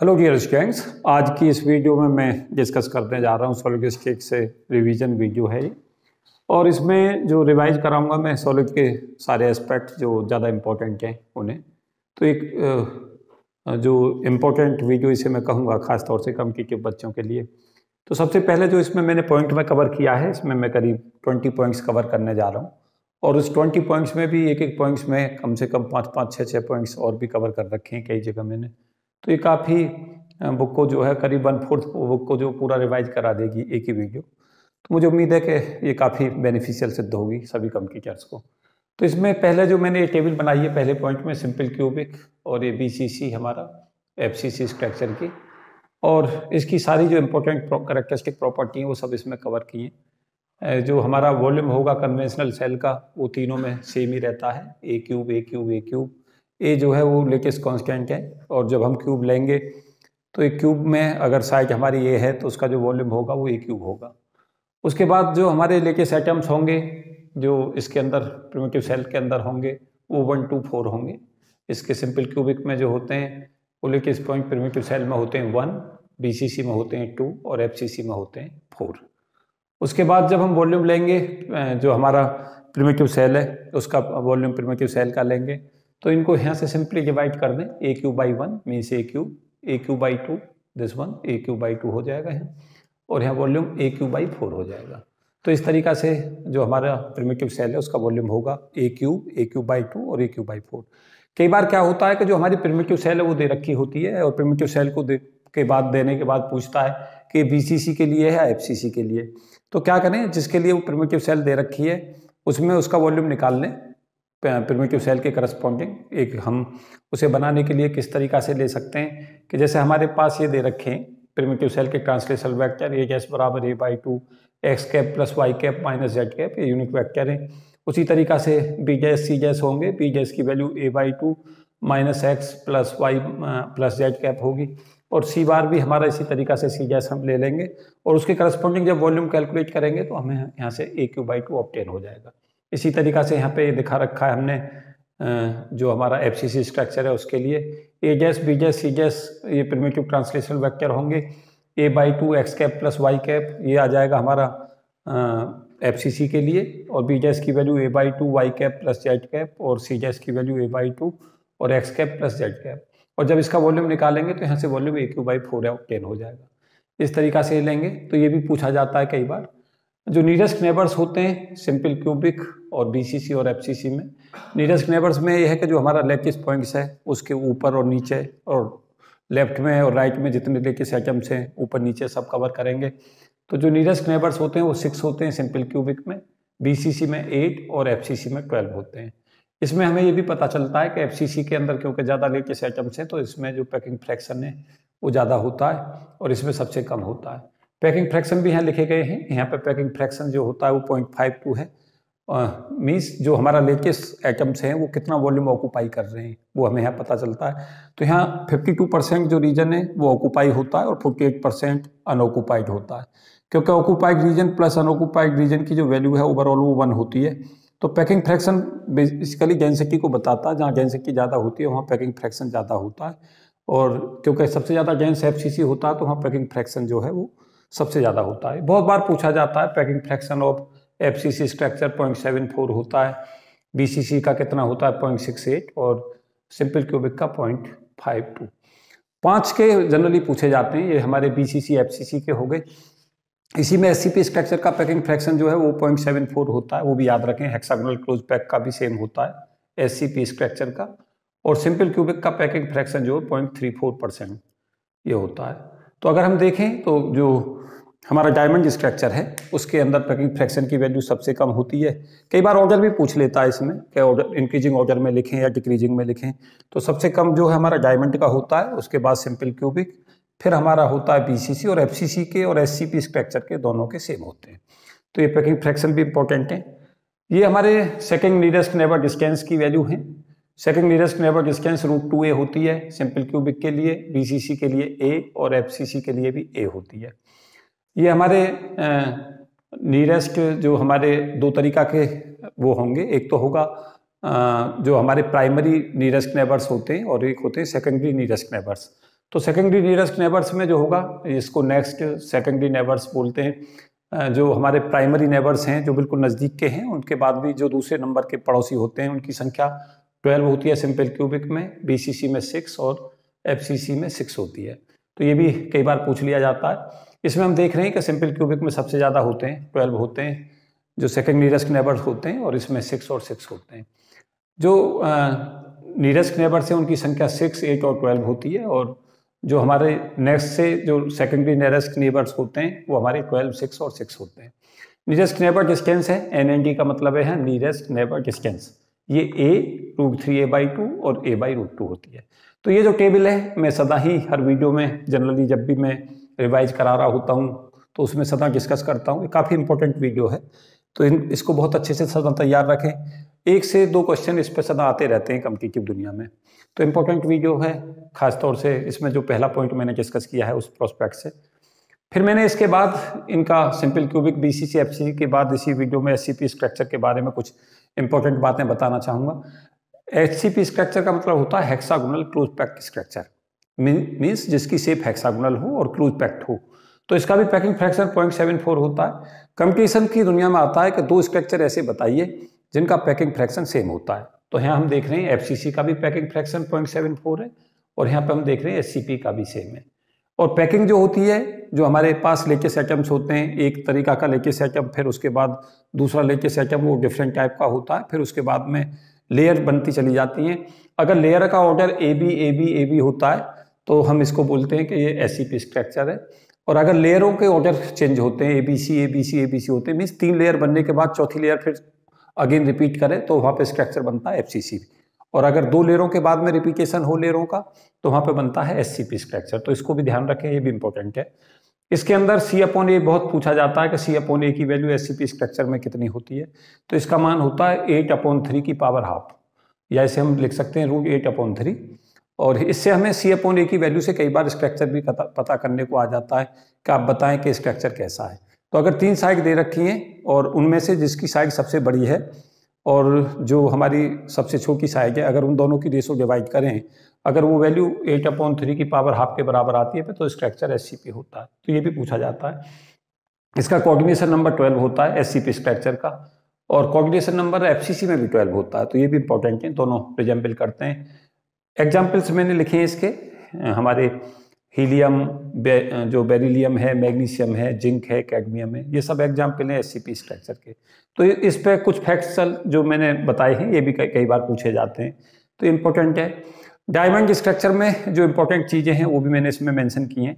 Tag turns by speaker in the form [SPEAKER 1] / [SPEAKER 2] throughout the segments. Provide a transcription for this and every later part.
[SPEAKER 1] hello dear students आज की इस वीडियो में मैं डिस्कस करने जा रहा हूँ सॉलिड स्टेट से रिवीजन वीडियो है और इसमें जो रिवाइज कराऊंगा मैं सॉलिड के सारे एस्पेक्ट जो ज़्यादा इम्पोर्टेंट हैं उन्हें तो एक जो इम्पोर्टेंट वीडियो इसे मैं कहूँगा ख़ासतौर से कम की बच्चों के लिए तो सबसे पहले जो इसमें मैंने पॉइंट में कवर किया है इसमें मैं करीब ट्वेंटी पॉइंट्स कवर करने जा रहा हूँ और उस ट्वेंटी पॉइंट्स में भी एक एक पॉइंट्स में कम से कम पाँच पाँच छः छः पॉइंट्स और भी कवर कर रखे हैं कई जगह मैंने तो ये काफ़ी बुक को जो है करीबन फोर्थ बुक को जो पूरा रिवाइज करा देगी एक ही वीडियो तो मुझे उम्मीद है कि ये काफ़ी बेनिफिशियल सिद्ध होगी सभी कम्प्यूटर्स को तो इसमें पहले जो मैंने ये टेबल बनाई है पहले पॉइंट में सिंपल क्यूबिक और ये बी हमारा एफ स्ट्रक्चर की और इसकी सारी जो इम्पोर्टेंट करेक्टरिस्टिक प्रॉपर्टी हैं वो सब इसमें कवर की हैं जो हमारा वॉल्यूम होगा कन्वेंशनल सेल का वो तीनों में सेम ही रहता है A cube A cube A cube A जो है वो लेटेस्ट कॉन्स्टेंट है और जब हम क्यूब लेंगे तो एक क्यूब में अगर साइज हमारी ए है तो उसका जो वॉल्यूम होगा वो ए क्यूब होगा उसके बाद जो हमारे लेटेस्ट आइटम्स होंगे जो इसके अंदर प्रिमेटिव सेल के अंदर होंगे वो वन टू फोर होंगे इसके सिंपल क्यूबिक में जो होते हैं वो लेटेस्ट पॉइंट प्रिमेटिव सेल में होते हैं वन सी में होते हैं टू और सी में होते हैं फोर उसके बाद जब हम वॉल्यूम लेंगे जो हमारा प्रिमेटिव सेल है उसका वॉल्यूम प्रिमेटिव सेल का लेंगे तो इनको यहाँ से सिंपली डिवाइड कर दें A cube by one means A cube A cube by two this one A cube by two हो जाएगा यहाँ और यहाँ volume A cube by four हो जाएगा तो इस तरीका से जो हमारा प्रिमेटिव सेल है उसका वॉल्यूम होगा A cube A cube by two और ए क्यू बाई फोर कई बार क्या होता है कि जो हमारी प्रिमेटिव सेल है वो दे रखी होती है और प्रिमेटिव सेल को दे के बाद देने के बाद पूछता है कि बी के लिए है या एफ के लिए तो क्या करें जिसके लिए वो प्रिमेटिव सेल दे रखी है उसमें उसका वॉल्यूम निकाल लें प्रिमिटिव सेल के करस्पॉन्डिंग एक हम उसे बनाने के लिए किस तरीका से ले सकते हैं कि जैसे हमारे पास ये दे रखें प्रिमिटिव सेल के ट्रांसलेशन वैक्टर ये जैस बराबर A by two X cap plus Y cap minus Z cap ये यूनिक वैक्टर है उसी तरीका से बी जैस सी जैस होंगे बी जैस की value A by two minus X plus Y plus Z cap होगी और सी बार भी हमारा इसी तरीका से सी जैस हम ले लेंगे और उसके करस्पॉन्डिंग जब वॉल्यूम कैलकुलेट करेंगे तो हमें यहाँ से A cube by two obtain हो जाएगा इसी तरीका से यहाँ पे दिखा रखा है हमने जो हमारा एफ स्ट्रक्चर है उसके लिए ए जैस बी जैस सी जैस ये प्रिमेटिव ट्रांसलेशन वैक्टर होंगे A by two X cap plus Y cap ये आ जाएगा हमारा एफ के लिए और बी जैस की value A by two Y cap plus Z cap और सी जैस की वैल्यू ए बाई टू और X cap plus Z cap और जब इसका वॉल्यूम निकालेंगे तो यहाँ से volume A cube by four या टेन हो जाएगा इस तरीका से लेंगे तो ये भी पूछा जाता है कई बार जो नीरेस्ट नेबर्स होते हैं सिंपल क्यूबिक और बीसीसी और एफसीसी में नीरेस्ट नेबर्स में यह है कि जो हमारा लेकिस पॉइंट्स है उसके ऊपर और नीचे और लेफ्ट में और राइट में जितने लेकिस आइटम्स हैं ऊपर नीचे सब कवर करेंगे तो जो नीरेस्ट नेबर्स होते हैं वो सिक्स होते हैं सिंपल क्यूबिक में बी में एट और एफ में ट्वेल्व होते हैं इसमें हमें ये भी पता चलता है कि एफ के अंदर क्योंकि ज़्यादा लेकिस आइटम्स हैं तो इसमें जो पैकिंग फ्रैक्शन है वो ज़्यादा होता है और इसमें सबसे कम होता है पैकिंग फ्रैक्शन भी यहाँ लिखे गए हैं यहाँ पर पैकिंग फ्रैक्शन जो होता है वो पॉइंट फाइव टू है मीन्स uh, जो हमारा लेटेस्ट आइटम्स हैं वो कितना वॉल्यूम ऑक्यूपाई कर रहे हैं वो हमें यहाँ पता चलता है तो यहाँ 52 परसेंट जो रीजन है वो ऑक्यूपाई होता है और 48 परसेंट अनऑक्यूपाइड होता है क्योंकि occupied region plus unoccupied region की जो वैल्यू है ओवरऑल वो वन होती है तो पैकिंग फ्रैक्शन बेसिकली डेंसिटी को बताता है जहाँ डेंसिटी ज़्यादा होती है वहाँ पैकिंग फ्रैक्शन ज़्यादा होता है और क्योंकि सबसे ज़्यादा डेंस एफ होता है तो वहाँ पैकिंग फ्रैक्शन जो है वो सबसे ज़्यादा होता है बहुत बार पूछा जाता है packing fraction of F C C structure point seven four होता है बी सी सी का कितना होता है पॉइंट सिक्स एट और सिंपल क्यूबिक का पॉइंट फाइव टू पाँच के जनरली पूछे जाते हैं ये हमारे बी सी सी सी सी एफ के हो गए इसी में एस सी पी स्ट्रक्चर का पैकिंग फ्रैक्शन जो है वो पॉइंट सेवन फोर होता है वो भी याद रखें हेक्सागोनल क्लोज पैक का भी सेम होता है एस सी पी स्ट्रक्चर का और सिंपल क्यूबिक का पैकिंग फ्रैक्शन जो है पॉइंट थ्री फोर परसेंट ये होता है तो अगर हम देखें तो जो हमारा डायमंड स्ट्रक्चर है उसके अंदर पैकिंग फ्रैक्शन की वैल्यू सबसे कम होती है कई बार ऑर्डर भी पूछ लेता है इसमें कि ऑर्डर इंक्रीजिंग ऑर्डर में लिखें या डिक्रीजिंग में लिखें तो सबसे कम जो है हमारा डायमंड का होता है उसके बाद सिंपल क्यूबिक फिर हमारा होता है बी और एफ के और एस स्ट्रक्चर के दोनों के सेम होते हैं तो ये पैकिंग फ्रैक्शन भी इंपॉर्टेंट है ये हमारे सेकेंड नीरेस्ट नेबर डिस्टेंस की वैल्यू है second nearest neighbour distance root two A होती है सिंपल क्यूबिक के लिए बी के लिए ए और एफ के लिए भी ए होती है ये हमारे नीरेस्ट जो हमारे दो तरीका के वो होंगे एक तो होगा जो हमारे प्राइमरी नीरेस्ट नेबर्स होते हैं और एक होते हैं सेकेंडरी नीरेस्ट नेबर्स तो सेकेंडरी नीरेस्ट नेबर्स में जो होगा इसको नेक्स्ट सेकेंडरी नेबर्स बोलते हैं जो हमारे प्राइमरी नेबर्स हैं जो बिल्कुल नज़दीक के हैं उनके बाद भी जो दूसरे नंबर के पड़ोसी होते हैं उनकी संख्या ट्वेल्व होती है सिंपल क्यूबिक में बी में सिक्स और एफ में सिक्स होती है तो ये भी कई बार पूछ लिया जाता है इसमें हम देख रहे हैं कि सिंपल क्यूबिक में सबसे ज़्यादा होते हैं ट्वेल्व होते हैं जो सेकेंड नीरस्ट नेबर्स होते हैं और इसमें सिक्स और सिक्स होते हैं जो नीरस्ट नेबर्स हैं उनकी संख्या सिक्स एट और ट्वेल्व होती है और जो हमारे नेक्स्ट से जो सेकेंडरी नियरेस्ट नेबर्स होते हैं वो हमारे ट्वेल्व सिक्स और सिक्स होते हैं नीरेस्ट नेबर डिस्टेंस है एन एन डी का मतलब है नीरेस्ट नेबर डिस्टेंस ये A root three A by two और ए बाई रूट टू होती है तो ये जो टेबल है मैं सदा ही हर वीडियो में जनरली जब भी मैं रिवाइज करा रहा होता हूँ तो उसमें सदा डिस्कस करता हूँ काफ़ी इंपॉर्टेंट वीडियो है तो इन इसको बहुत अच्छे से सदा तैयार रखें एक से दो क्वेश्चन इस पर सदा आते रहते हैं कम्पिटिटिव दुनिया में तो इम्पोर्टेंट वीडियो है ख़ासतौर से इसमें जो पहला पॉइंट मैंने डिस्कस किया है उस प्रोस्पेक्ट से फिर मैंने इसके बाद इनका simple cubic B C C के बाद इसी वीडियो में एस स्ट्रक्चर के बारे में कुछ इंपॉर्टेंट बातें बताना चाहूँगा एच स्ट्रक्चर का मतलब होता है hexagonal close pack structure means जिसकी सेप हेक्सागोनल हो और क्लूज पैक्ट हो तो इसका भी packing fraction point seven four होता है कंपटीशन की दुनिया में आता है कि दो स्ट्रक्चर ऐसे बताइए जिनका पैकिंग फ्रैक्शन सेम होता है तो यहाँ हम देख रहे हैं एफ का भी packing fraction point seven four है और यहाँ पर हम देख रहे हैं एस का भी सेम है और पैकिंग जो होती है जो हमारे पास लेके सेटम्स होते हैं एक तरीका का लेके सेटम फिर उसके बाद दूसरा लेके सेटम वो डिफरेंट टाइप का होता है फिर उसके बाद में लेयर बनती चली जाती हैं अगर लेयर का order A B A B A B होता है तो हम इसको बोलते हैं कि ये एस स्ट्रक्चर e है और अगर लेयरों के ऑर्डर चेंज होते हैं A B C A B C A B C होते हैं मीन्स तीन लेयर बनने के बाद चौथी लेयर फिर अगेन रिपीट करें तो वहाँ पे स्ट्रक्चर बनता है एफ सी सी और अगर दो लेयरों के बाद में रिपीटेशन हो लेयरों का तो वहाँ पे बनता है एस सी पी स्ट्रक्चर तो इसको भी ध्यान रखें ये भी इंपॉर्टेंट है इसके अंदर सी अपोन ए बहुत पूछा जाता है कि सी अपोन ए की value S C P structure में कितनी होती है तो इसका मान होता है एट अपॉन थ्री की पावर हाफ या इसे हम लिख सकते हैं रूट एट अपॉन थ्री और इससे हमें सी अपॉन ए की वैल्यू से कई बार स्ट्रक्चर भी पता करने को आ जाता है कि आप बताएं कि स्ट्रक्चर कैसा है तो अगर तीन साइक दे रखी हैं और उनमें से जिसकी साइक सबसे बड़ी है और जो हमारी सबसे छोटी साइक है अगर उन दोनों की रेसो डिवाइड करें अगर वो वैल्यू एट अपॉन थ्री की पावर हाफ के बराबर आती है तो स्ट्रक्चर एस होता है तो ये भी पूछा जाता है इसका कॉर्डिनेशन नंबर ट्वेल्व होता है एस स्ट्रक्चर का और कॉर्डिनेशन नंबर एफ में भी ट्वेल्व होता है तो ये भी इंपॉर्टेंट है दोनों रिजेंबल करते हैं एग्जाम्पल्स मैंने लिखे हैं इसके हमारे हीलियम बे, जो बेरिलियम है मैग्नीशियम है जिंक है कैडमियम है ये सब एग्जाम्पल हैं एस स्ट्रक्चर के तो इस पर कुछ फैक्ट्स जो मैंने बताए हैं ये भी कई बार पूछे जाते हैं तो इम्पोर्टेंट है डायमंड स्ट्रक्चर में जो इम्पोर्टेंट चीज़ें हैं वो भी मैंने इसमें मैंशन की हैं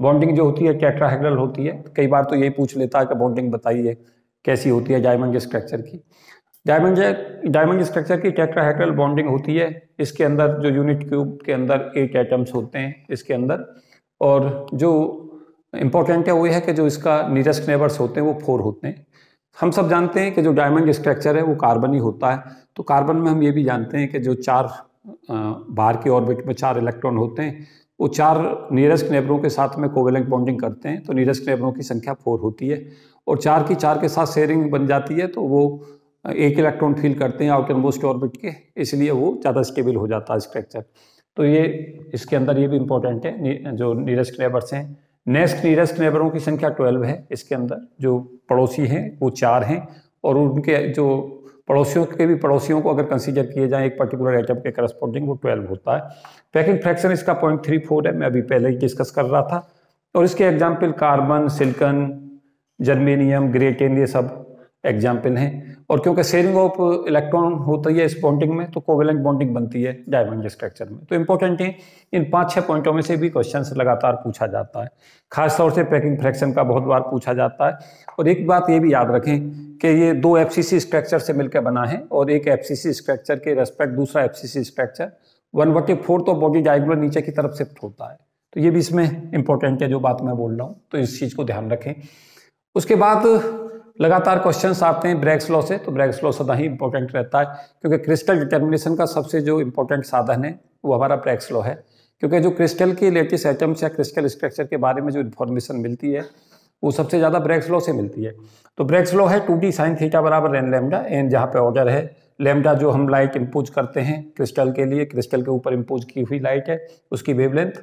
[SPEAKER 1] बॉन्डिंग जो होती है टेट्राहेड्रल होती है कई बार तो यही पूछ लेता है कि बॉन्डिंग बताइए कैसी होती है डायमंड स्ट्रक्चर की डायमंड डायमंड स्ट्रक्चर की टेट्राहेड्रल बॉन्डिंग होती है इसके अंदर जो यूनिट क्यूब के अंदर एट एटम्स होते हैं इसके अंदर और जो इम्पोर्टेंट है वो है कि जो इसका नीरेस्ट नेबर्स होते हैं वो फोर होते हैं हम सब जानते हैं कि जो डायमंड स्ट्रक्चर है वो कार्बन ही होता है तो कार्बन में हम ये भी जानते हैं कि जो चार बाहर के ऑर्बिट में चार इलेक्ट्रॉन होते हैं वो चार नीरेस्ट नेबरों के साथ में कोवेलेंट बॉन्डिंग करते हैं तो नीरेस्ट नेबरों की संख्या फोर होती है और चार की चार के साथ शेयरिंग बन जाती है तो वो एक इलेक्ट्रॉन फील करते हैं आउटर मोस्ट ऑर्बिट के इसलिए वो ज़्यादा स्टेबल हो जाता है स्ट्रक्चर तो ये इसके अंदर ये भी इम्पोर्टेंट है जो नीरेस्ट नेबर्स हैं नेक्स्ट नीरेस्ट नेबरों की संख्या ट्वेल्व है इसके अंदर जो पड़ोसी हैं वो चार हैं और उनके जो पड़ोसियों के भी पड़ोसियों को अगर कंसीडर किए जाएँ एक पर्टिकुलर आइटम के करस्पॉन्डिंग वो ट्वेल्व होता है पैकिंग फ्रैक्शन इसका पॉइंट थ्री फोर है मैं अभी पहले ही डिस्कस कर रहा था और इसके example carbon silicon germanium grey tin ये सब एग्जाम्पल हैं और क्योंकि शेयरिंग ऑफ इलेक्ट्रॉन होता है इस बॉन्डिंग में तो कोवेलेंट बॉन्डिंग बनती है डायमंड स्ट्रक्चर में तो इंपॉर्टेंट है इन पाँच छः पॉइंटों में से भी क्वेश्चन लगातार पूछा जाता है खासतौर से पैकिंग फ्रैक्शन का बहुत बार पूछा जाता है और एक बात ये भी याद रखें कि ये दो एफ स्ट्रक्चर से मिलकर बना है और एक एफ स्ट्रक्चर के रेस्पेक्ट दूसरा एफ स्ट्रक्चर वन वर्टी फोर तो बॉडी डायग्रो नीचे की तरफ शिफ्ट होता है तो ये भी इसमें इंपॉर्टेंट है जो बात मैं बोल रहा हूँ तो इस चीज़ को ध्यान रखें उसके बाद लगातार क्वेश्चन आते हैं ब्रैक्स लॉ से तो ब्रैक्स लॉ सदा ही इंपॉर्टेंट रहता है क्योंकि क्रिस्टल डिटर्मिनेशन का सबसे जो इम्पोर्टेंट साधन है वो हमारा ब्रैक्स लॉ है क्योंकि जो क्रिस्टल के लेटेस्ट आइटम्स या क्रिस्टल स्ट्रक्चर के बारे में जो इन्फॉर्मेशन मिलती है वो सबसे ज़्यादा ब्रैक्स लॉ से मिलती है तो ब्रैक्स लॉ है टू डी साइन थीटा बराबर एन लेमडा एन जहाँ पे ऑर्डर है लेमडा जो हम लाइट इम्पोज करते हैं क्रिस्टल के लिए क्रिस्टल के ऊपर इम्पोज की हुई लाइट है उसकी वेवलेंथ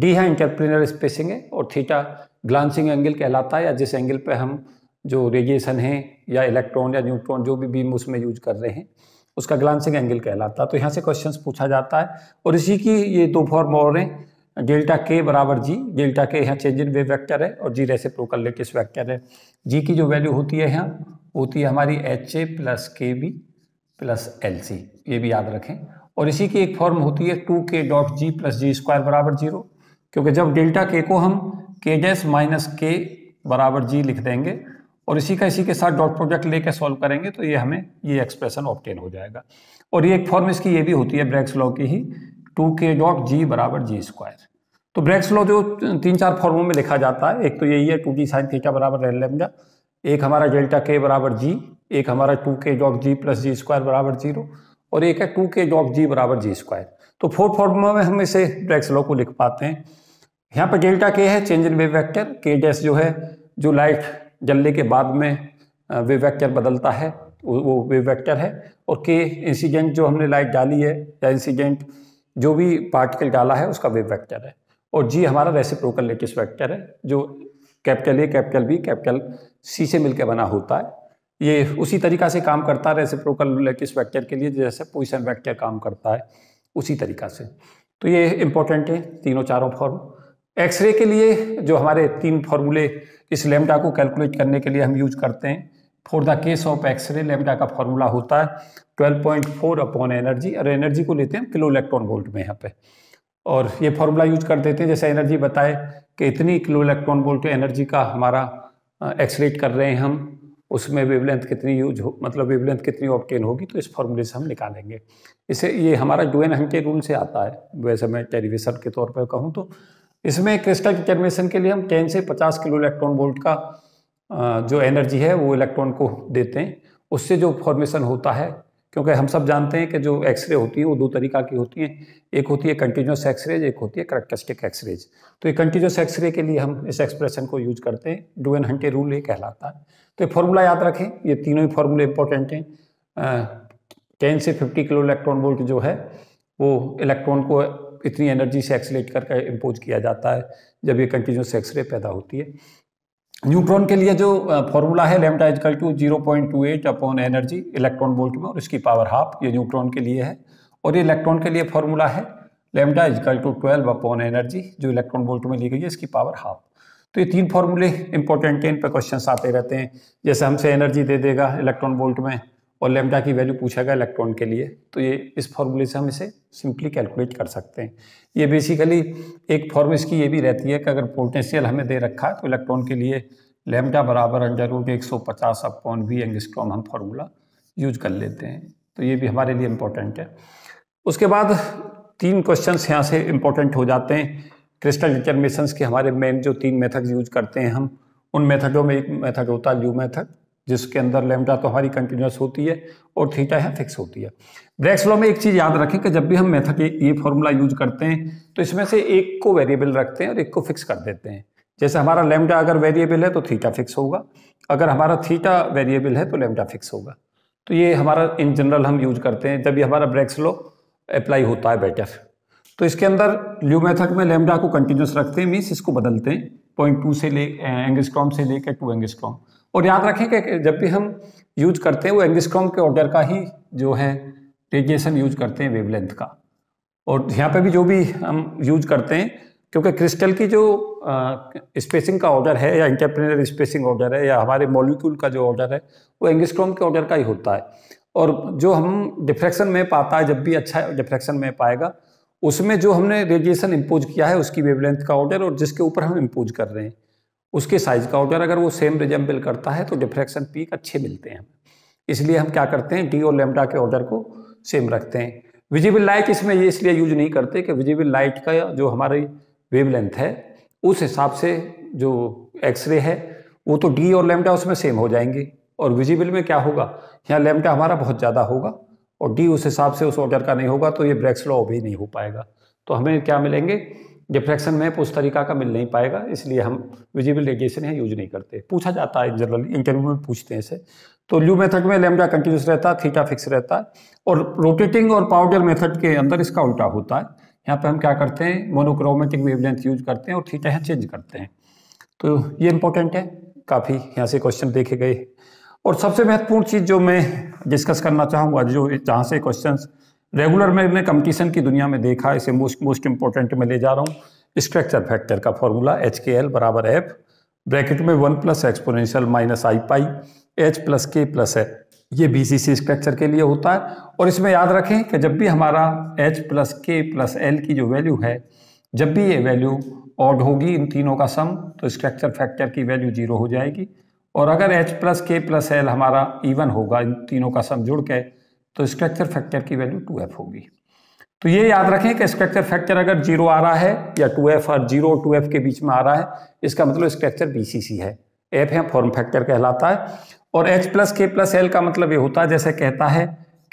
[SPEAKER 1] डी है इंटरप्रिनर स्पेसिंग है और थीटा ग्लांसिंग एंगल कहलाता है या जिस एंगल पर हम जो रेडिएशन है या इलेक्ट्रॉन या न्यूट्रॉन जो भी बीम उसमें यूज कर रहे हैं उसका ग्लांसिंग एंगल कहलाता है तो यहाँ से क्वेश्चन पूछा जाता है और इसी की ये दो फॉर्म और हैं डेल्टा के बराबर जी डेल्टा के यहाँ चेंज इन वेव वैक्टर है और जी प्रोकल लेटिस वैक्टर है जी की जो वैल्यू होती है यहाँ होती है हमारी H A plus K B plus L C ये भी याद रखें और इसी की एक फॉर्म होती है two K dot G plus G square बराबर जीरो क्योंकि जब डेल्टा के को हम के डैश माइनस के बराबर जी लिख देंगे और इसी का इसी के साथ डॉट प्रोडक्ट लेके सॉल्व करेंगे तो ये हमें ये एक्सप्रेशन ऑप्टेन हो जाएगा और ये एक फॉर्म इसकी ये भी होती है ब्रैक्स लॉ की ही टू के डॉट जी बराबर जी स्क्वायर तो ब्रैक्स लॉ जो तीन चार फॉर्मों में लिखा जाता है एक तो यही है टू जी साइन थीटा बराबर एल लेमडा एक हमारा डेल्टा के बराबर जी एक हमारा two K dot G plus G square बराबर जीरो और एक है टू के डॉट जी बराबर जी स्क्वायर तो फोर्थ फॉर्मों में हम इसे ब्रैक्स लॉ को लिख पाते हैं यहाँ पर डेल्टा के है change in wave vector K dash जो है जो लाइट जलने के बाद में वे वैक्टर बदलता है वो वे वैक्टर है और के इंसिडेंट जो हमने लाइट डाली है या इंसिडेंट जो भी पार्टिकल डाला है उसका वेव वेक्टर है और जी हमारा रेसिप्रोकल लेटेस्ट वेक्टर है जो capital A capital B capital C से मिलकर बना होता है ये उसी तरीका से काम करता है रेसिप्रोकल लेटेस्ट वेक्टर के लिए जैसे पोजिशन वेक्टर काम करता है उसी तरीका से तो ये इम्पोर्टेंट है तीनों चारों फॉर्म एक्सरे के लिए जो हमारे तीन फॉर्मूले इस लेमडा को कैलकुलेट करने के लिए हम यूज करते हैं for the case of X-ray lambda का फॉर्मूला होता है 12.4 अपॉन एनर्जी और एनर्जी को लेते हैं किलो इलेक्ट्रॉन वोल्ट में यहाँ पे और ये फार्मूला यूज कर देते हैं जैसे एनर्जी बताए कि इतनी किलो इलेक्ट्रॉन वोल्ट एनर्जी का हमारा एक्सरेट कर रहे हैं हम उसमें वेवलेंथ कितनी यूज हो मतलब वेवलेंथ कितनी ऑप्टेन होगी तो इस फॉर्मूले से हम निकालेंगे इसे ये हमारा डुएन हम के रूल से आता है वैसे मैं टेरिवेशन के तौर पर कहूँ तो इसमें क्रिस्टल की जनरेशन के लिए हम 10 से 50 किलो इलेक्ट्रॉन वोल्ट का जो एनर्जी है वो इलेक्ट्रॉन को देते हैं उससे जो फॉर्मेशन होता है क्योंकि हम सब जानते हैं कि जो एक्सरे होती है वो दो तरीका की होती हैं एक होती है कंटिन्यूस एक्सरेज एक होती है करेक्टरिस्टिक एक्सरेज तो ये कंटिन्यूस एक्सरे के लिए हम इस एक्सप्रेशन को यूज करते हैं डू एन हंटे रूल ये कहलाता है तो ये फॉर्मूला याद रखें ये तीनों ही फॉर्मूले इंपॉर्टेंट हैं टेन से फिफ्टी किलो इलेक्ट्रॉन वोल्ट जो है वो इलेक्ट्रॉन को इतनी एनर्जी से एक्सलेट करके इम्पोज किया जाता है जब ये कंटिन्यूस एक्सरे पैदा होती है न्यूट्रॉन के लिए जो फॉर्मूला है lambda equal to zero point two eight upon energy electron volt में और इसकी पावर हाफ ये न्यूट्रॉन के लिए है और ये इलेक्ट्रॉन के लिए फॉर्मूला है lambda equal to twelve upon energy जो इलेक्ट्रॉन वोल्ट में ली गई है इसकी पावर हाफ तो ये तीन फॉर्मूले इंपॉर्टेंट हैं इन पर क्वेश्चन आते रहते हैं जैसे हमसे एनर्जी दे देगा इलेक्ट्रॉन वोल्ट में और लेमडा की वैल्यू पूछा गया इलेक्ट्रॉन के लिए तो ये इस फॉर्मूले से हम इसे सिंपली कैलकुलेट कर सकते हैं ये बेसिकली एक फॉर्म इसकी ये भी रहती है कि अगर पोटेंशियल हमें दे रखा है तो इलेक्ट्रॉन के लिए लेमडा बराबर अंडर रूट एक सौ पचास अपॉन वी एंगस्ट्रॉम हम फार्मूला यूज कर लेते हैं तो ये भी हमारे लिए इम्पोर्टेंट है उसके बाद तीन क्वेश्चन यहाँ से इम्पोर्टेंट हो जाते हैं क्रिस्टल डिटर्मिनेशंस के हमारे मेन जो तीन मेथड यूज करते हैं हम उन मेथडों में एक मेथड होता है ल्यू मेथड जिसके अंदर लेमडा तो हमारी कंटिन्यूस होती है और थीटा है फिक्स होती है ब्रैक्स लॉ में एक चीज़ याद रखें कि जब भी हम मेथड ये फॉर्मूला यूज करते हैं तो इसमें से एक को वेरिएबल रखते हैं और एक को फिक्स कर देते हैं जैसे हमारा लेमडा अगर वेरिएबल है तो थीटा फिक्स होगा अगर हमारा थीटा वेरिएबल है तो लेमडा फिक्स होगा तो ये हमारा इन जनरल हम यूज करते हैं जब ये हमारा ब्रैक्स लॉ अप्लाई होता है बेटर तो इसके अंदर ल्यू मेथड में लेमडा को कंटिन्यूस रखते हैं मीन्स इसको बदलते हैं पॉइंट टू से ले एंगस्ट्रॉम eh, से लेकर टू एंगस्ट्रॉम और याद रखें कि जब भी हम यूज करते हैं वो एंगस्ट्रॉम के ऑर्डर का ही जो है रेडिएशन यूज करते हैं वेवलेंथ का और यहाँ पे भी जो भी हम यूज करते हैं क्योंकि क्रिस्टल की जो स्पेसिंग का ऑर्डर है या इंटरप्रेनर स्पेसिंग ऑर्डर है या हमारे मॉलिक्यूल का जो ऑर्डर है वो एंगस्ट्रॉम के ऑर्डर का ही होता है और जो हम डिफ्रैक्शन में पाता है जब भी अच्छा डिफ्रैक्शन में पाएगा उसमें जो हमने रेडिएशन इम्पोज किया है उसकी वेवलेंथ का ऑर्डर और जिसके ऊपर हम इम्पोज कर रहे हैं उसके साइज का ऑर्डर अगर वो सेम रिजेंबल करता है तो डिफ्रैक्शन पीक अच्छे मिलते हैं इसलिए हम क्या करते हैं डी और लेमडा के ऑर्डर को सेम रखते हैं विजिबल लाइट इसमें ये इसलिए यूज नहीं करते कि विजिबल लाइट का जो हमारी वेवलेंथ है उस हिसाब से जो एक्सरे है वो तो डी और लेमडा उसमें सेम हो जाएंगे और विजिबल में क्या होगा यहाँ लेमडा हमारा बहुत ज़्यादा होगा और डी उस हिसाब से उस ऑर्डर का नहीं होगा तो ये ब्रेक्सलॉ भी नहीं हो पाएगा तो हमें क्या मिलेंगे डिफ्रैक्शन में उस तरीका का मिल नहीं पाएगा इसलिए हम विजिबल रेडिएशन है यूज नहीं करते पूछा जाता है जनरल इंटरव्यू में पूछते हैं इसे तो ल्यू मेथड में लेमडा कंटिन्यूस रहता है थीटा फिक्स रहता है और रोटेटिंग और पाउडर मेथड के अंदर इसका उल्टा होता है यहाँ पर हम क्या करते हैं मोनोक्रोमेटिक वेवलेंथ यूज करते हैं और थीटा यहाँ चेंज करते हैं तो ये इंपॉर्टेंट है काफ़ी यहाँ से क्वेश्चन देखे गए और सबसे महत्वपूर्ण चीज़ जो मैं डिस्कस करना चाहूँगा जो जहाँ से क्वेश्चन रेगुलर मैंने कंपटीशन की दुनिया में देखा इसे मोस्ट मोस्ट इंपॉर्टेंट में ले जा रहा हूँ स्ट्रक्चर फैक्टर का फॉर्मूला एच के एल बराबर एफ ब्रैकेट में one plus exponential minus I pi H plus K plus है ये बी सी सी स्ट्रक्चर के लिए होता है और इसमें याद रखें कि जब भी हमारा H plus K plus L की जो वैल्यू है जब भी ये वैल्यू ऑड होगी इन तीनों का सम तो स्ट्रक्चर फैक्टर की वैल्यू जीरो हो जाएगी और अगर H plus K plus L हमारा इवन होगा इन तीनों का सम जुड़ के तो स्ट्रक्चर फैक्टर की वैल्यू टू एफ होगी तो ये याद रखें कि स्ट्रक्चर फैक्टर अगर जीरो आ रहा है या टू एफ और जीरो टू एफ के बीच में आ रहा है इसका मतलब स्ट्रक्चर बीसीसी है एफ है फॉर्म फैक्टर कहलाता है और H plus K plus L का मतलब ये होता है जैसे कहता है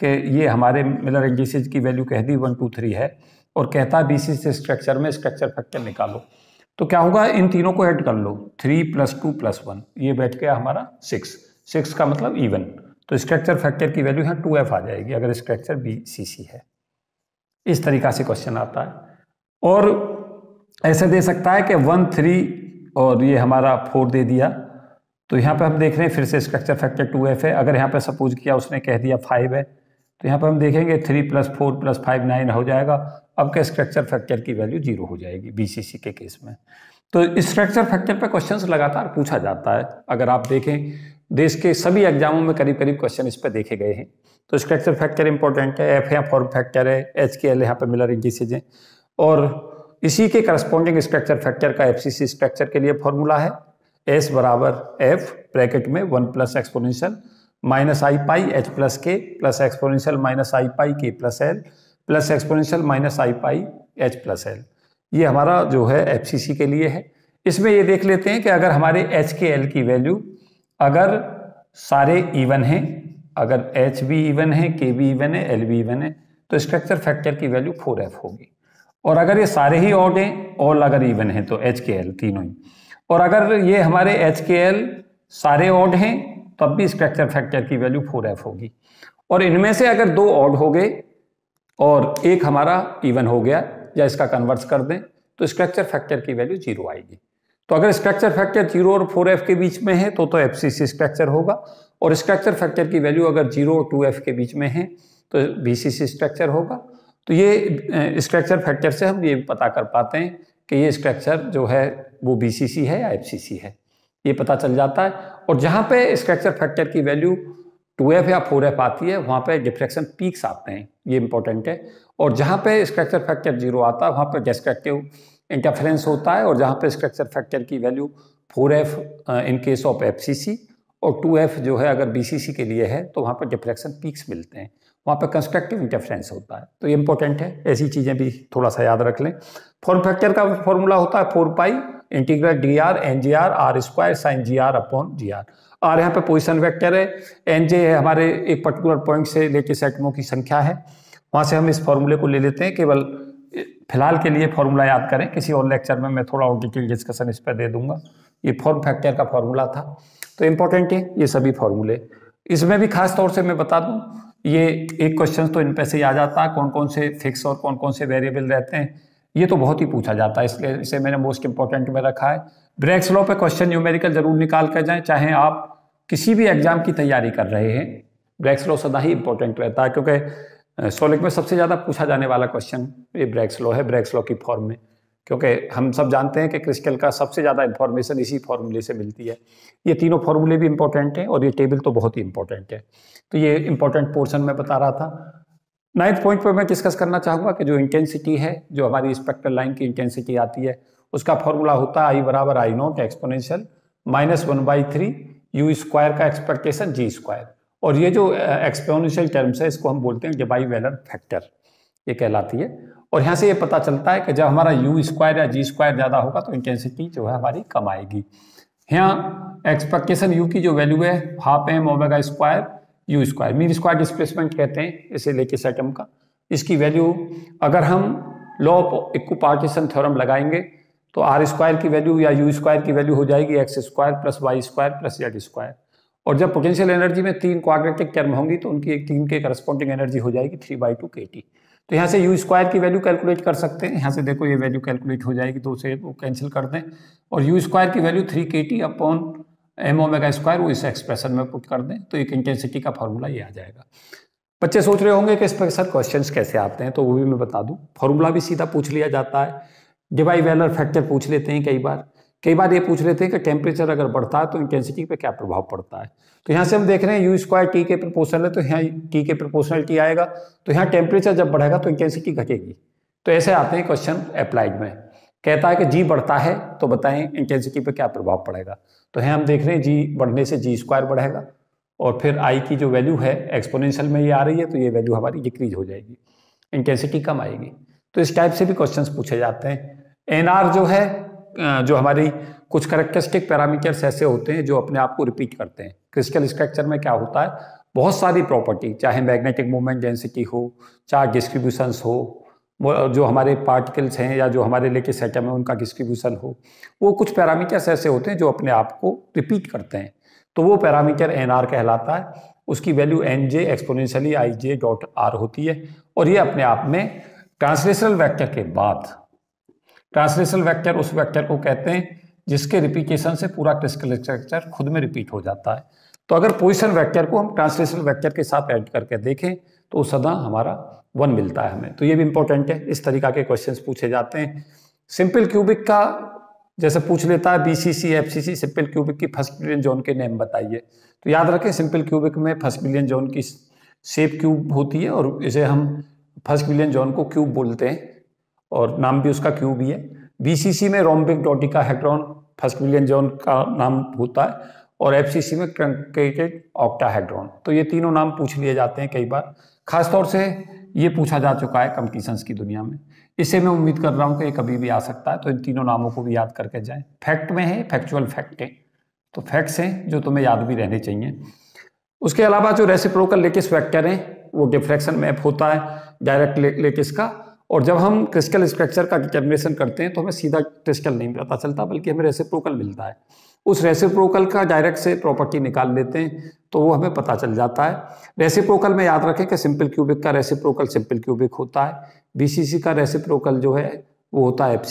[SPEAKER 1] कि ये हमारे मिलर इंडिसेज की वैल्यू कह दी वन टू थ्री है और कहता है बी सी स्ट्रक्चर में स्ट्रक्चर फैक्टर निकालो तो क्या होगा इन तीनों को ऐड कर लो three plus two plus one ये बैठ गया हमारा सिक्स सिक्स का मतलब इवन तो स्ट्रक्चर फैक्टर की वैल्यू यहाँ टू एफ आ जाएगी अगर स्ट्रक्चर बी सी सी है इस तरीका से क्वेश्चन आता है और ऐसे दे सकता है कि वन थ्री और ये हमारा फोर दे दिया तो यहाँ पे हम देख रहे हैं फिर से स्ट्रक्चर फैक्टर टू एफ है अगर यहाँ पे सपोज किया उसने कह दिया फाइव है तो यहाँ पे हम देखेंगे three plus four plus five nine हो जाएगा अब क्या स्ट्रक्चर फैक्टर की वैल्यू जीरो हो जाएगी सी के केस में तो स्ट्रक्चर फैक्टर पर क्वेश्चन लगातार पूछा जाता है अगर आप देखें देश के सभी एग्जामों में करीब करीब क्वेश्चन इस पर देखे गए हैं तो स्ट्रक्चर फैक्टर इंपॉर्टेंट है एफ या फॉर्म फैक्टर है एच के एल यहाँ पर मिलर इंडिसेज हैं और इसी के करस्पॉन्डिंग स्ट्रक्चर फैक्टर का एफ स्ट्रक्चर के लिए फॉर्मूला है एस बराबर एफ ब्रैकेट में one plus exponential minus I pi H plus K plus exponential minus I pi K plus L plus exponential minus I pi H plus L ये हमारा जो है F के लिए है इसमें ये देख लेते हैं कि अगर हमारे एच के एल की वैल्यू अगर सारे इवन हैं अगर एच भी इवन है के भी इवन है एल भी इवन है तो स्ट्रक्चर फैक्टर की वैल्यू फोर एफ होगी और अगर ये सारे ही ऑड हैं ऑल अगर इवन है तो एच के एल तीनों ही और अगर ये हमारे एच के एल सारे ऑड हैं तब भी स्ट्रक्चर फैक्टर की वैल्यू फोर एफ होगी और इनमें से अगर दो ऑड हो गए और एक हमारा इवन हो गया या इसका कन्वर्स कर दें तो स्ट्रक्चर फैक्टर की वैल्यू जीरो आएगी तो अगर स्ट्रक्चर फैक्टर जीरो और फोर एफ के बीच में है तो तो एफ सी सी स्ट्रक्चर होगा और स्ट्रक्चर फैक्टर की वैल्यू अगर जीरो और टू एफ के बीच में है तो बी सी सी स्ट्रक्चर होगा तो ये स्ट्रक्चर फैक्टर से हम ये पता कर पाते हैं कि ये स्ट्रक्चर जो है वो बी सी सी है या एफ सी सी है ये पता चल जाता है और जहाँ पे स्ट्रक्चर फैक्टर की वैल्यू टू एफ या फोर एफ आती है वहाँ पे डिफ्रेक्शन पीक्स आते हैं ये इंपॉर्टेंट है और जहाँ पे स्ट्रक्चर फैक्टर जीरो आता है वहाँ पर डेस्ट्रक्टिव इंटरफेरेंस होता है और जहाँ पे स्ट्रक्चर फैक्टर की value four F in case of F C C और टू एफ जो है अगर बी सी सी के लिए है तो वहाँ पर डिफ्रैक्शन पीक्स मिलते हैं वहाँ पर कंस्ट्रक्टिव इंटरफ्रेंस होता है तो ये इंपॉर्टेंट है ऐसी चीज़ें भी थोड़ा सा याद रख लें फॉर्म फैक्टर का फॉर्मूला होता है four pi integral D R N G R R square sine G R upon G R R यहाँ पर पोजिशन फैक्टर है एन जे है हमारे एक पर्टिकुलर पॉइंट से लेके सेटमों की संख्या है वहाँ से हम इस फॉर्मूले को ले लेते हैं केवल फिलहाल के लिए फॉर्मूला याद करें किसी और लेक्चर में मैं थोड़ा और डिटेल डिस्कशन इस पर दे दूंगा ये फॉर्म फैक्टर का फॉर्मूला था तो इम्पोर्टेंट है ये सभी फॉर्मूले इसमें भी खास तौर से मैं बता दूं ये एक क्वेश्चन तो इन पे से ही आ जाता है कौन कौन से फिक्स और कौन कौन से वेरिएबल रहते हैं ये तो बहुत ही पूछा जाता है इसलिए इसे मैंने मोस्ट इंपॉर्टेंट में रखा है ब्रेक्स लॉ पे क्वेश्चन न्यूमेरिकल जरूर निकाल कर जाए चाहे आप किसी भी एग्जाम की तैयारी कर रहे हैं ब्रेक्स लॉ सदा ही इंपॉर्टेंट रहता है क्योंकि सोलिक में सबसे ज़्यादा पूछा जाने वाला क्वेश्चन ये ब्रैक्स लॉ है ब्रैक्स लॉ की फॉर्म में क्योंकि हम सब जानते हैं कि क्रिस्टल का सबसे ज़्यादा इन्फॉर्मेशन इसी फार्मूले से मिलती है ये तीनों फार्मूले भी इंपॉर्टेंट हैं और ये टेबल तो बहुत ही इंपॉर्टेंट है तो ये इंपॉर्टेंट पोर्शन मैं बता रहा था नाइन्थ पॉइंट पर मैं डिस्कस करना चाहूँगा कि जो इंटेंसिटी है जो हमारी स्पेक्ट्रल लाइन की इंटेंसिटी आती है उसका फॉर्मूला होता है आई बराबर I naught exponential minus one by three U square का एक्सपेक्टेशन जी स्क्वायर और ये जो एक्सपोनेंशियल टर्म्स है इसको हम बोलते हैं जबाई वेलर फैक्टर ये कहलाती है और यहाँ से ये पता चलता है कि जब हमारा यू स्क्वायर या जी स्क्वायर ज़्यादा होगा तो इंटेंसिटी जो है हमारी कम आएगी यहाँ एक्सपेक्टेशन यू की जो वैल्यू है half M omega square U square mean square displacement कहते हैं इसे लेके सेटम का इसकी वैल्यू अगर हम law of equipartition theorem लगाएंगे तो आर स्क्वायर की वैल्यू या यू स्क्वायर की वैल्यू हो जाएगी X square plus Y square plus Z square और जब पोटेंशियल एनर्जी में तीन क्वाड्रेटिक टर्म होंगी तो उनकी एक तीन के करस्पॉन्डिंग एनर्जी हो जाएगी three by two K T तो यहाँ से यू स्क्वायर की वैल्यू कैलकुलेट कर सकते हैं यहाँ से देखो ये वैल्यू कैलकुलेट हो जाएगी तो उसे वो कैंसिल कर दें और यू स्क्वायर की value three K T upon M omega square वो इस एक्सप्रेशन में पुट कर दें तो एक इंटेंसिटी का फॉर्मूला ये आ जाएगा बच्चे सोच रहे होंगे कि इस पर सर क्वेश्चन कैसे आते हैं तो वो भी मैं बता दूँ फॉर्मूला भी सीधा पूछ लिया जाता है डिवाई वेलर फैक्टर पूछ लेते हैं कई बार कई बार ये पूछ लेते हैं कि टेम्परेचर अगर बढ़ता है तो इंटेंसिटी पे क्या प्रभाव पड़ता है तो यहाँ से हम देख रहे हैं यू स्क्वायर टी के प्रोपोर्शनल है तो यहाँ टी के प्रोपोर्शनल टी आएगा तो यहाँ टेम्परेचर जब बढ़ेगा तो इंटेंसिटी घटेगी तो ऐसे आते हैं क्वेश्चन अप्लाइड में कहता है कि जी बढ़ता है तो बताएं इंटेंसिटी पर क्या प्रभाव पड़ेगा तो यहाँ हम देख रहे हैं जी बढ़ने से जी स्क्वायर बढ़ेगा और फिर आई की जो वैल्यू है एक्सपोनेंशियल में ये आ रही है तो ये वैल्यू हमारी डिक्रीज हो जाएगी इंटेंसिटी कम आएगी तो इस टाइप से भी क्वेश्चन पूछे जाते हैं एन जो है जो हमारी कुछ करेक्टरिस्टिक पैरामीटर्स ऐसे होते हैं जो अपने आप को रिपीट करते हैं क्रिस्टल स्ट्रक्चर में क्या होता है बहुत सारी प्रॉपर्टी चाहे मैग्नेटिक मोमेंट डेंसिटी हो चाहे डिस्ट्रीब्यूशंस हो जो हमारे पार्टिकल्स हैं या जो हमारे लेके सेटम है उनका डिस्ट्रीब्यूशन हो वो कुछ पैरामीटर्स ऐसे होते हैं जो अपने आप को रिपीट करते हैं तो वो पैरामीटर एन आर कहलाता है उसकी value N J exponentially I J dot R होती है और ये अपने आप में ट्रांसलेशनल वैक्टर के बाद ट्रांसलेशन वेक्टर उस वेक्टर को कहते हैं जिसके रिपीटेशन से पूरा क्रिस्टल स्ट्रक्चर खुद में रिपीट हो जाता है तो अगर पोजिशन वैक्टर को हम ट्रांसलेशन वैक्टर के साथ ऐड करके देखें तो सदा हमारा वन मिलता है हमें तो ये भी इंपॉर्टेंट है इस तरीका के क्वेश्चन पूछे जाते हैं सिंपल क्यूबिक का जैसे पूछ लेता है बीसीसी एफसीसी सिंपल क्यूबिक की फर्स्ट बिलियन जोन के नेम बताइए तो याद रखें सिंपल क्यूबिक में फर्स्ट बिलियन जोन की शेप क्यूब होती है और इसे हम फर्स्ट बिलियन जोन को क्यूब बोलते हैं और नाम भी उसका क्यू भी है बीसीसी में rhombic dodecahedron first Brillouin zone का नाम होता है और एफसीसी में क्रंकेटेड ऑक्टा हेड्रॉन तो ये तीनों नाम पूछ लिए जाते हैं कई बार खासतौर से ये पूछा जा चुका है कंपटीशंस की दुनिया में इसे मैं उम्मीद कर रहा हूँ कि ये कभी भी आ सकता है तो इन तीनों नामों को भी याद करके जाएं फैक्ट में है फैक्चुअल फैक्ट है तो फैक्ट्स हैं जो तुम्हें याद भी रहने चाहिए उसके अलावा जो रेसिप्रोकल लेकिस फैक्टर हैं वो डिफ्रैक्शन मैप होता है डायरेक्ट लेकिस का और जब हम क्रिस्टल स्ट्रक्चर का डिटर्मिनेशन करते हैं तो हमें सीधा क्रिस्टल नहीं पता चलता बल्कि हमें रेसिप्रोकल मिलता है उस रेसिप्रोकल का डायरेक्ट से प्रॉपर्टी निकाल लेते हैं तो वो हमें पता चल जाता है रेसिप्रोकल में याद रखें कि सिंपल क्यूबिक का रेसिप्रोकल सिंपल क्यूबिक होता है बी का रेसिप्रोकल जो है वो होता है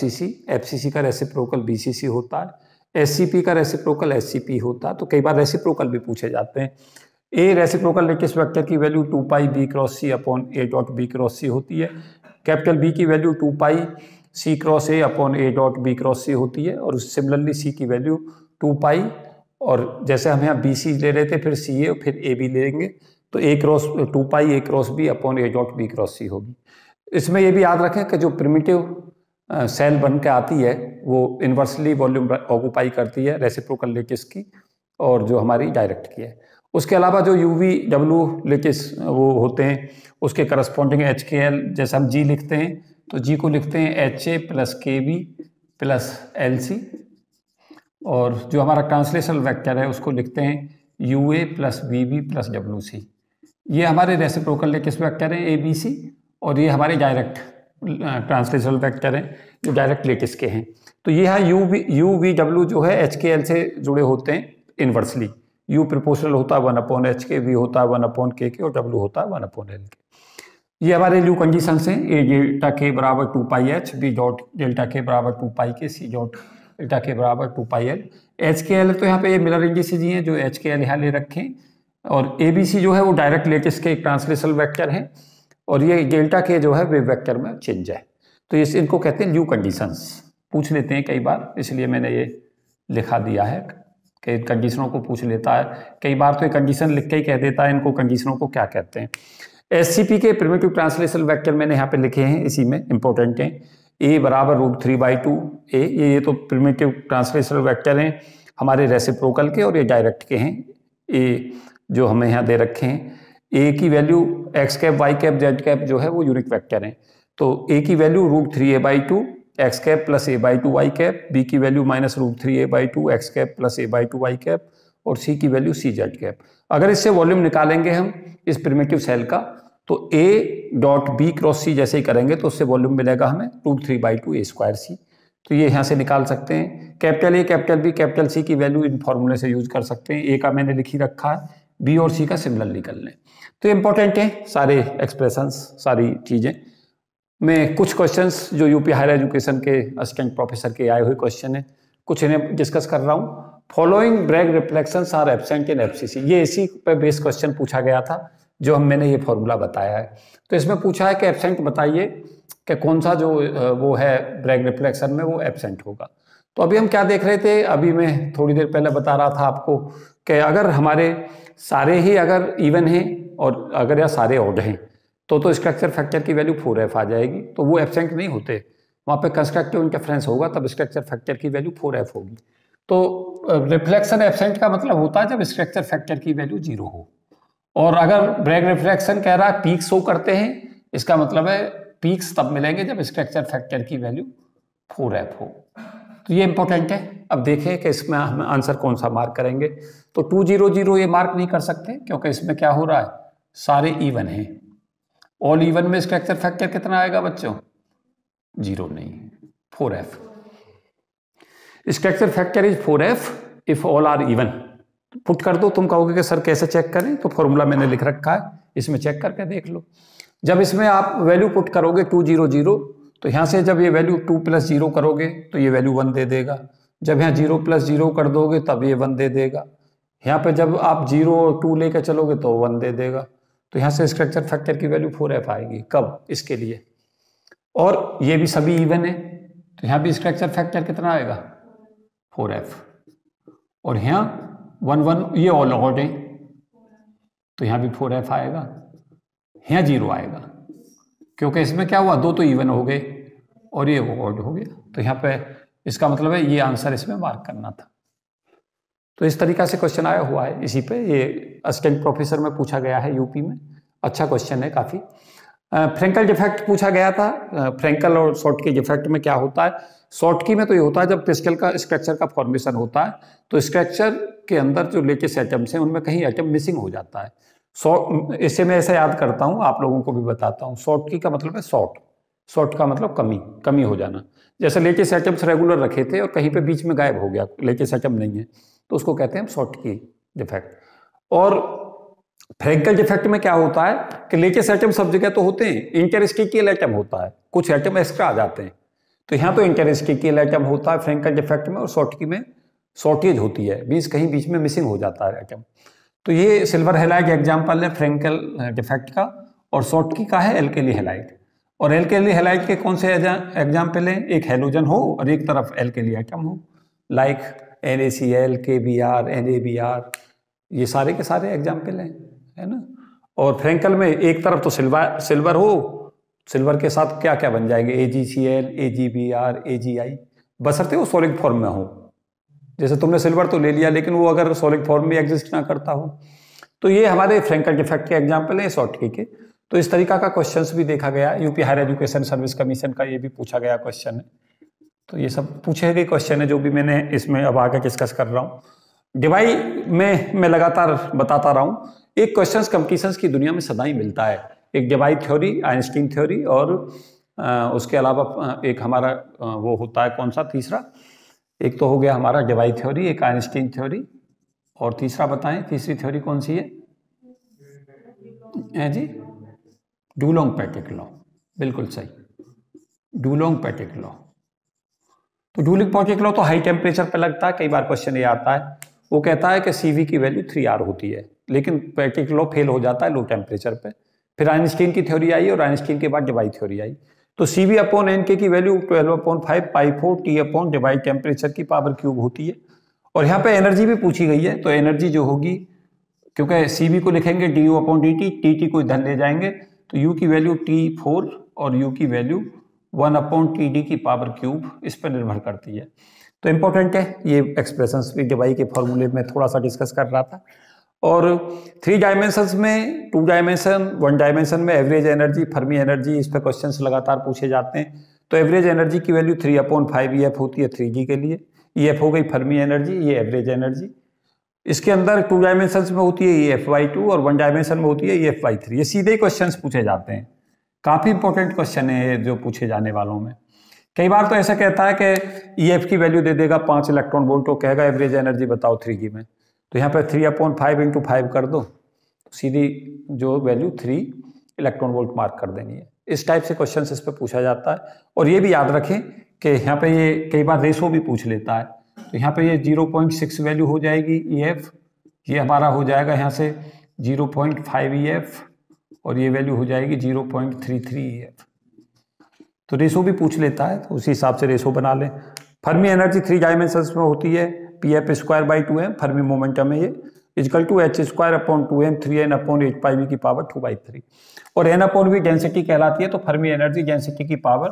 [SPEAKER 1] एफ सी का रेसिप्रोकल बीसीसी होता है एस का रेसिप्रोकल एससीपी होता है तो कई बार रेसिप्रोकल भी पूछे जाते हैं ए रेसिप्रोकल किस वैक्टर की value two pi B cross C upon A dot B cross C होती है कैपिटल बी की value two pi C cross A upon A dot B cross C होती है और सिमिलरली सी की वैल्यू टू पाई और जैसे हम यहाँ बी सी ले रहे थे फिर सी ए फिर ए बी लेंगे तो A cross two pi A cross B upon A dot B cross C होगी इसमें ये भी याद रखें कि जो प्रिमिटिव सेल बन के आती है वो इन्वर्सली वॉल्यूम ऑक्यूपाई करती है रेसिप्रोकल लेटिस की और जो हमारी डायरेक्ट की है उसके अलावा जो यू वी डब्लू लेके वो होते हैं उसके करस्पॉन्डिंग एच के एल जैसे हम जी लिखते हैं तो जी को लिखते हैं H A plus K B plus L C और जो हमारा ट्रांसलेशन वैक्टर है उसको लिखते हैं U A plus V B plus W C ये हमारे रेसिप्रोकल लेकिस वैक्टर हैं ए बी सी और ये हमारे डायरेक्ट ट्रांसलेशन वैक्टर हैं जो डायरेक्ट लेटिस के हैं तो ये है U V U V W जो है एच के एल से जुड़े होते हैं इन्वर्सली यू प्रिपोशनल होता है वन अपॉन एच के वी होता है वन अपॉन के के और डब्ल्यू होता है वन अपॉन एल के ये हमारे लिए कंडीशन हैं ए डेल्टा के बराबर two pi H B dot delta K बराबर टू पाई के सी डॉट डेल्टा के बराबर two pi L H K L तो यहाँ पे ये मिलर इंडिसेज हैं जो एच के एल यहाँ ले रखें और ए बी सी जो है वो डायरेक्ट लेटेस्ट के एक ट्रांसलेशन वैक्टर है और ये डेल्टा के जो है वे वैक्टर में चेंज है तो ये इनको कहते हैं न्यू कंडीशंस पूछ लेते हैं कई बार इसलिए मैंने ये लिखा दिया है कई कंडीशनों को पूछ लेता है कई बार तो ये कंडीशन लिख के ही कह देता है इनको कंडीशनों को क्या कहते हैं एस के प्रिमेटिव ट्रांसलेशन वैक्टर मैंने यहाँ पे लिखे हैं इसी में इंपॉर्टेंट हैं ए बराबर root three by two A ये ये तो प्रिमेटिव ट्रांसलेशन वैक्टर हैं हमारे रेसिप्रोकल के और ये डायरेक्ट के हैं ए जो हमें यहाँ दे रखे हैं ए की value X cap Y cap Z cap जो है वो यूनिक वैक्टर हैं तो ए की value root three A by two X cap plus A by two Y cap B की value minus root three A by two X cap plus A by two Y cap और C की value C Z cap अगर इससे volume निकालेंगे हम इस primitive cell का तो A dot B cross C जैसे ही करेंगे तो उससे वॉल्यूम मिलेगा हमें root three by two A square C तो ये यहाँ से निकाल सकते हैं capital A capital B capital C की वैल्यू इन फॉर्मूले से यूज कर सकते हैं ए का मैंने लिखी रखा है बी और सी का सिमिलर निकल लें तो इम्पोर्टेंट है सारे एक्सप्रेशंस सारी चीज़ें में कुछ क्वेश्चंस जो यूपी हायर एजुकेशन के असिस्टेंट प्रोफेसर के आए हुए क्वेश्चन है कुछ इन्हें डिस्कस कर रहा हूँ following Bragg reflection are absent in FCC ये इसी पर बेस्ड क्वेश्चन पूछा गया था जो हम मैंने ये फॉर्मूला बताया है तो इसमें पूछा है कि एबसेंट बताइए कि कौन सा जो वो है ब्रेक रिफ्लेक्शन में वो एबसेंट होगा तो अभी हम क्या देख रहे थे अभी मैं थोड़ी देर पहले बता रहा था आपको कि अगर हमारे सारे ही अगर इवन हैं और अगर या सारे ऑड हैं तो तो स्ट्रक्चर फैक्टर की वैल्यू फोर एफ आ जाएगी तो वो एबसेंट नहीं होते वहाँ पे कंस्ट्रक्टिव इंटरफ्रेंस होगा तब स्ट्रक्चर फैक्टर की वैल्यू फोर एफ होगी तो रिफ्लेक्शन एबसेंट का मतलब होता है जब स्ट्रक्चर फैक्टर की वैल्यू जीरो हो और अगर ब्रेक रिफ्लेक्शन कह रहा है पीक शो करते हैं इसका मतलब है पीक्स तब मिलेंगे जब स्ट्रक्चर फैक्टर की वैल्यू फोर एफ हो तो ये इंपॉर्टेंट है अब देखें कि इसमें हम आंसर कौन सा मार्क करेंगे तो टू जीरो जीरो ये मार्क नहीं कर सकते क्योंकि इसमें क्या हो रहा है सारे इवन हैं ऑल इवन में स्ट्रक्चर फैक्टर कितना आएगा बच्चों जीरो नहीं four F structure factor is four F if all are even put कर दो तुम कहोगे कि सर कैसे चेक करें तो फॉर्मूला मैंने लिख रखा है इसमें चेक करके देख लो जब इसमें आप वैल्यू पुट करोगे टू जीरो जीरो तो यहां से जब ये वैल्यू टू प्लस जीरो करोगे तो ये वैल्यू वन दे देगा जब यहाँ जीरो प्लस जीरो कर दोगे तब ये वन दे देगा यहाँ पे जब आप जीरो और टू लेकर चलोगे तो वन दे देगा तो यहाँ से स्ट्रक्चर फैक्टर की वैल्यू फोर एफ आएगी कब इसके लिए और ये भी सभी इवन है तो यहाँ भी स्ट्रक्चर फैक्टर कितना आएगा फोर एफ और यहाँ वन वन ये ऑल आउट है तो यहाँ भी फोर एफ आएगा यहाँ जीरो आएगा क्योंकि इसमें क्या हुआ दो तो इवन हो गए और ये ऑड हो गया तो यहाँ पे इसका मतलब है ये आंसर इसमें मार्क करना था तो इस तरीका से क्वेश्चन आया हुआ है इसी पे ये असिस्टेंट प्रोफेसर में पूछा गया है यूपी में अच्छा क्वेश्चन है काफ़ी फ्रेंकल डिफेक्ट पूछा गया था फ्रेंकल और शॉर्टकी डिफेक्ट में क्या होता है शॉर्टकी में तो ये होता है जब क्रिस्टल का स्ट्रक्चर का फॉर्मेशन होता है तो स्ट्रक्चर के अंदर जो लेटेस्ट एटम्स हैं उनमें कहीं एटम मिसिंग हो जाता है शॉर्ट इसे मैं ऐसा याद करता हूँ आप लोगों को भी बताता हूँ शॉर्टकी का मतलब है शॉर्ट शॉर्ट का मतलब कमी कमी हो जाना जैसे लेटेस्ट एटम्स रेगुलर रखे थे और कहीं पर बीच में गायब हो गया लेटेस्ट एटम नहीं है तो उसको कहते हैं की डिफेक्ट और फ्रेंकल डिफेक्ट में क्या होता है कि लेटेस्ट एटम सब जगह तो होते हैं इंटरस्टिकियल एटम होता है कुछ एटम एक्स्ट्रा आ जाते हैं तो यहाँ तो इंटरस्टिकियल एटम होता है फ्रेंकल डिफेक्ट में और शॉर्टकी में शॉर्टेज होती है बीस कहीं बीच में मिसिंग हो जाता है एटम तो ये सिल्वर हेलाइट एग्जाम्पल है फ्रेंकल डिफेक्ट का और शॉर्टकी का है एल्केली हेलाइट और एल्केली हेलाइट के कौन से एग्जाम्पल हैं एक हेलोजन हो और एक तरफ एल्केली आइटम हो like N A C L K B R N A B R ये सारे के सारे एग्जाम्पल हैं है ना और फ्रेंकल में एक तरफ तो सिल्वर सिल्वर हो सिल्वर के साथ क्या क्या बन जाएंगे A G C L A G B R A G I बसरते वो सोलिक फॉर्म में हो जैसे तुमने सिल्वर तो ले लिया लेकिन वो अगर सोलिक फॉर्म में एग्जिस्ट ना करता हो तो ये हमारे फ्रेंकल डिफेक्ट के एग्जाम्पल है सॉट के तो इस तरीका का क्वेश्चन भी देखा गया UP higher education service commission का ये भी पूछा गया क्वेश्चन है तो ये सब पूछे गए क्वेश्चन है जो भी मैंने इसमें अब आगे डिस्कस कर रहा हूँ डिवाई में मैं लगातार बताता रहा हूँ एक क्वेश्चन कम्पटिशन की दुनिया में सदा ही मिलता है एक डिवाई थ्योरी आइंस्टीन थ्योरी और उसके अलावा एक हमारा वो होता है कौन सा तीसरा एक तो हो गया हमारा डिवाई थ्योरी एक आइंस्टीन थ्योरी और तीसरा बताएं तीसरी थ्योरी कौन सी है हैं जी डूलोंग पैटिक लॉ बिल्कुल सही डूलोंग पैटिक लॉ तो ड्यूलिक मॉलिक्यूल तो हाई टेम्परेचर पर लगता है कई बार क्वेश्चन ये आता है वो कहता है कि सी की वैल्यू थ्री आर होती है लेकिन पैकेट लो फेल हो जाता है लो टेम्परेचर पर फिर आइनस्टीन की थ्योरी आई और आइनस्टीन के बाद डिवाई थ्योरी आई तो सी वी अपॉन एन के की value twelve upon five pi four T upon divide temperature की पावर क्यूब होती है और यहाँ पे एनर्जी भी पूछी गई है तो एनर्जी जो होगी क्योंकि सी वी को लिखेंगे D U upon D T T T को इधर ले जाएंगे तो यू की वैल्यू टी फोर और यू की value one upon T D की पावर क्यूब इस पर निर्भर करती है तो इम्पोर्टेंट है ये एक्सप्रेशन एक दवाई के फॉर्मूले में थोड़ा सा डिस्कस कर रहा था और थ्री डायमेंशंस में टू डायमेंशन वन डायमेंशन में एवरेज एनर्जी फर्मी एनर्जी इस पर क्वेश्चन लगातार पूछे जाते हैं तो एवरेज एनर्जी की value three upon five E F होती है थ्री जी के लिए ई e एफ हो गई फर्मी एनर्जी ये एवरेज एनर्जी इसके अंदर टू डायमेंशन में होती है ई एफ वाई टू और वन डायमेंशन में होती है ई एफ वाई थ्री ये सीधे क्वेश्चन पूछे जाते हैं काफ़ी इंपॉर्टेंट क्वेश्चन है जो पूछे जाने वालों में कई बार तो ऐसा कहता है कि ई e एफ की वैल्यू दे देगा पाँच इलेक्ट्रॉन वोल्ट तो कहेगा एवरेज एनर्जी बताओ थ्री की में तो यहाँ पर three upon five into five कर दो तो सीधी जो value three electron volt mark कर देनी है इस टाइप से क्वेश्चन इस पर पूछा जाता है और ये भी याद रखें कि यहाँ पे ये कई बार रेशो भी पूछ लेता है तो यहाँ पे ये जीरो पॉइंट सिक्स वैल्यू हो जाएगी ई e एफ ये हमारा हो जाएगा यहाँ से zero point five E F और ये वैल्यू हो जाएगी zero point three three F तो रेशो भी पूछ लेता है तो उसी हिसाब से रेशो बना लें फर्मी एनर्जी थ्री डायमेंशन में होती है P F square by two M Fermi momentum है ये equal two H square upon two M three N upon eight pi V की पावर टू बाई थ्री और एन अपॉन वी डेंसिटी कहलाती है तो फर्मी एनर्जी डेंसिटी की power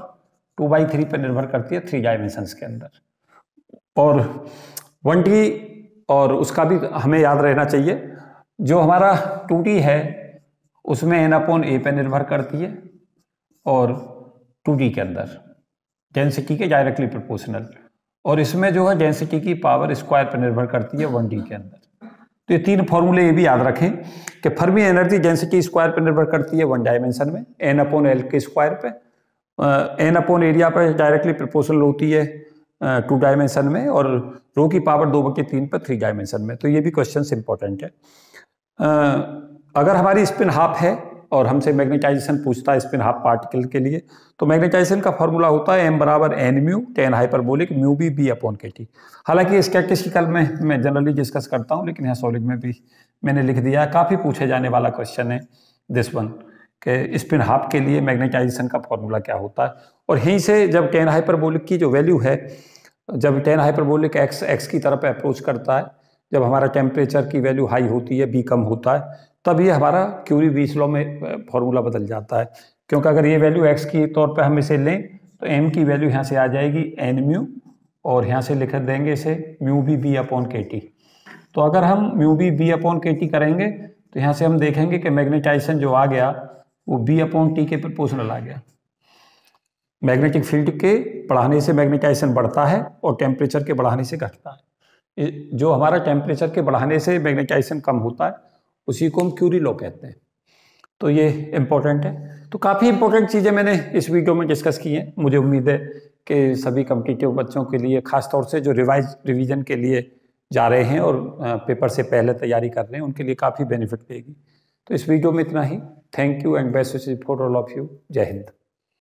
[SPEAKER 1] two by three पर निर्भर करती है थ्री डायमेंशन के अंदर और वन टी और उसका भी हमें याद रहना चाहिए जो हमारा टू टी है उसमें एन अपॉन ए पे निर्भर करती है और टू डी के अंदर डेंसिटी के डायरेक्टली प्रोपोर्शनल और इसमें जो है डेंसिटी की पावर स्क्वायर पर निर्भर करती है वन डी के अंदर तो ये तीन फॉर्मूले ये भी याद रखें कि फर्मी एनर्जी डेंसिटी स्क्वायर पर निर्भर करती है वन डायमेंशन में एन अपोन एल के स्क्वायर पे एन अपोन एरिया पर डायरेक्टली प्रोपोर्शनल होती है टू डायमेंशन में और रो की पावर दो बके तीन पर थ्री डायमेंशन में तो ये भी क्वेश्चन इंपॉर्टेंट है अगर हमारी स्पिन हाफ है और हमसे मैग्नेटाइजेशन पूछता है स्पिन हाफ पार्टिकल के लिए तो मैग्नेटाइजेशन का फॉर्मूला होता है एम बराबर N mu tan hyperbolic mu B B upon K T हालांकि इसका कल में मैं जनरली डिस्कस करता हूँ लेकिन यहाँ सॉलिड में भी मैंने लिख दिया काफ़ी पूछे जाने वाला क्वेश्चन है दिस वन के स्पिन हाफ के लिए मैग्नेटाइजेशन का फॉर्मूला क्या होता है और यहीं से जब टेन हाइपरबोलिक की जो वैल्यू है जब टेन हाइपरबोलिक एक्स एक्स की तरफ अप्रोच करता है जब हमारा टेम्परेचर की वैल्यू हाई होती है बी कम होता है तब ये हमारा क्यूरी बीस लॉ में फॉर्मूला बदल जाता है क्योंकि अगर ये वैल्यू एक्स की तौर पर हम इसे लें तो एम की वैल्यू यहाँ से आ जाएगी एन म्यू और यहाँ से लिख देंगे इसे mu B B upon K T तो अगर हम mu B B upon K T करेंगे तो यहाँ से हम देखेंगे कि मैग्नेटाइजेशन जो आ गया वो बी अपॉन टी के प्रपोर्शनल आ गया मैग्नेटिक फील्ड के बढ़ाने से मैग्नेटाइजेशन बढ़ता है और टेम्परेचर के बढ़ाने से घटता है जो हमारा टेम्परेचर के बढ़ाने से मैग्नेटाइजेशन कम होता है उसी को हम क्यूरी लॉ कहते हैं तो ये इम्पोर्टेंट है तो काफ़ी इंपॉर्टेंट चीज़ें मैंने इस वीडियो में डिस्कस की हैं मुझे उम्मीद है कि सभी कम्पिटिटिव बच्चों के लिए ख़ासतौर से जो रिवाइज रिवीजन के लिए जा रहे हैं और पेपर से पहले तैयारी कर रहे हैं उनके लिए काफ़ी बेनिफिट देगी तो इस वीडियो में इतना ही thank you and best wishes for all of you जय हिंद